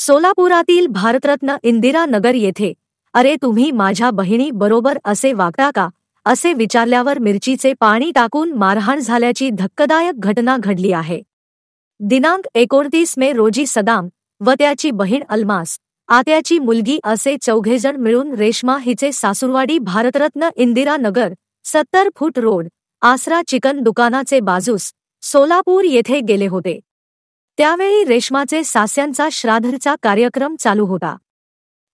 सोलापुरातील भारतरत्न इंदिरा नगर येथे अरे तुम्ही माझ्या बहिणी बरोबर असे वागता का असे विचारल्यावर मिरचीचे पाणी टाकून मारहाण झाल्याची धक्कदायक घटना घडली आहे दिनांक एकोणतीस मे रोजी सदाम व त्याची बहीण अल्मास आत्याची मुलगी असे चौघेजण मिळून रेश्मा हिचे सासुरवाडी भारतरत्न इंदिरा नगर सत्तर फूट रोड आसरा चिकन दुकानाचे बाजूस सोलापूर येथे गेले होते त्यावेळी रेश्माचे सास्यांचा श्राद्धचा कार्यक्रम चालू होता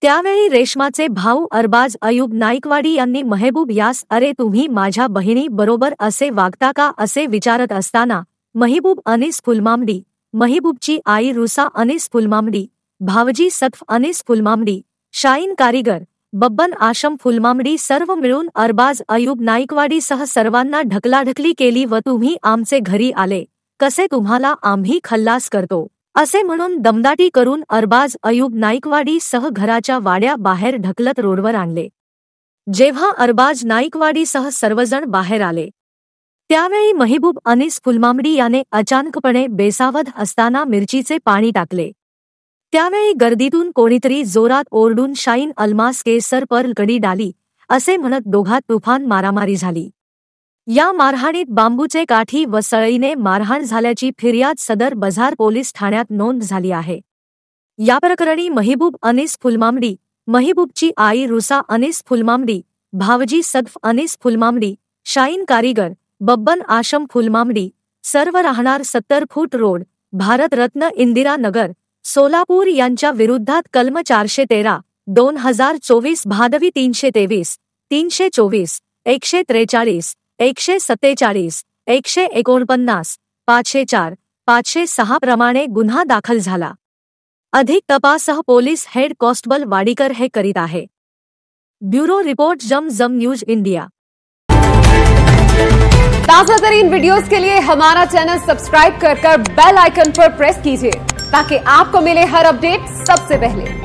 त्यावेळी रेश्माचे भाऊ अरबाज अयूब नाईकवाडी यांनी महेबूब यास अरे तुम्ही माझ्या बहिणी बरोबर असे वागता का असे विचारत असताना महिबूब अनिस फुलमामडी महिबूबची आई रुसा अनिस फुलमामडी भावजी सत्फ अनिस फुलमामडी शाईन कारीगर बब्बन आशम फुलमामडी सर्व मिळून अरबाज अयूब नाईकवाडीसह सर्वांना ढकलाढकली केली व तुम्ही आमचे घरी आले कसे तुम्हाला आम्ही खल्लास करतो असे म्हणून दमदाटी करून अरबाज अयूब नाईकवाडी सह घराच्या वाड्या बाहेर ढकलत रोडवर आणले जेव्हा अरबाज नाईकवाडीसह सर्वजण बाहेर आले त्यावेळी महिबूब अनिस फुलमामडी याने अचानकपणे बेसावध असताना मिरचीचे पाणी टाकले त्यावेळी गर्दीतून कोणीतरी जोरात ओरडून शाईन अल्मास केसर गडी डाली असे म्हणत दोघात तुफान मारामारी झाली या मारहाणीत बांबूचे काठी व सळईने मारहाण झाल्याची फिर्याद सदर बझार पोलीस ठाण्यात नोंद झाली आहे या प्रकरणी महिबूब अनिस फुलमामडी महिबूबची आई रुसा अनिस फुलमामडी भावजी सदफ अनिस फुलमामडी शाईन कारीगर बब्बन आशम फुलमामडी सर्व राहणार सत्तर फूट रोड भारत रत्न इंदिरा नगर सोलापूर यांच्या विरुद्धात कलम चारशे तेरा दोन हजार चोवीस भादवी तीनशे तेवीस तीनशे चोवीस एकशे त्रेचाळीस एकशे सत्तेचाळीस एकशे एकोणपन्नास पाचशे चार पाचशे सहा प्रमाणे गुन्हा दाखल झाला अधिक तपासह पोलीस हेड कॉन्स्टेबल वाडीकर हे करीत आहे ब्यूरो रिपोर्ट जम जम न्यूज इंडिया ताजा तरीन वीडियोस के लिए हमारा चैनल सब्सक्राइब कर कर बेल आइकन पर प्रेस कीजिए ताकि आपको मिले हर अपडेट सबसे पहले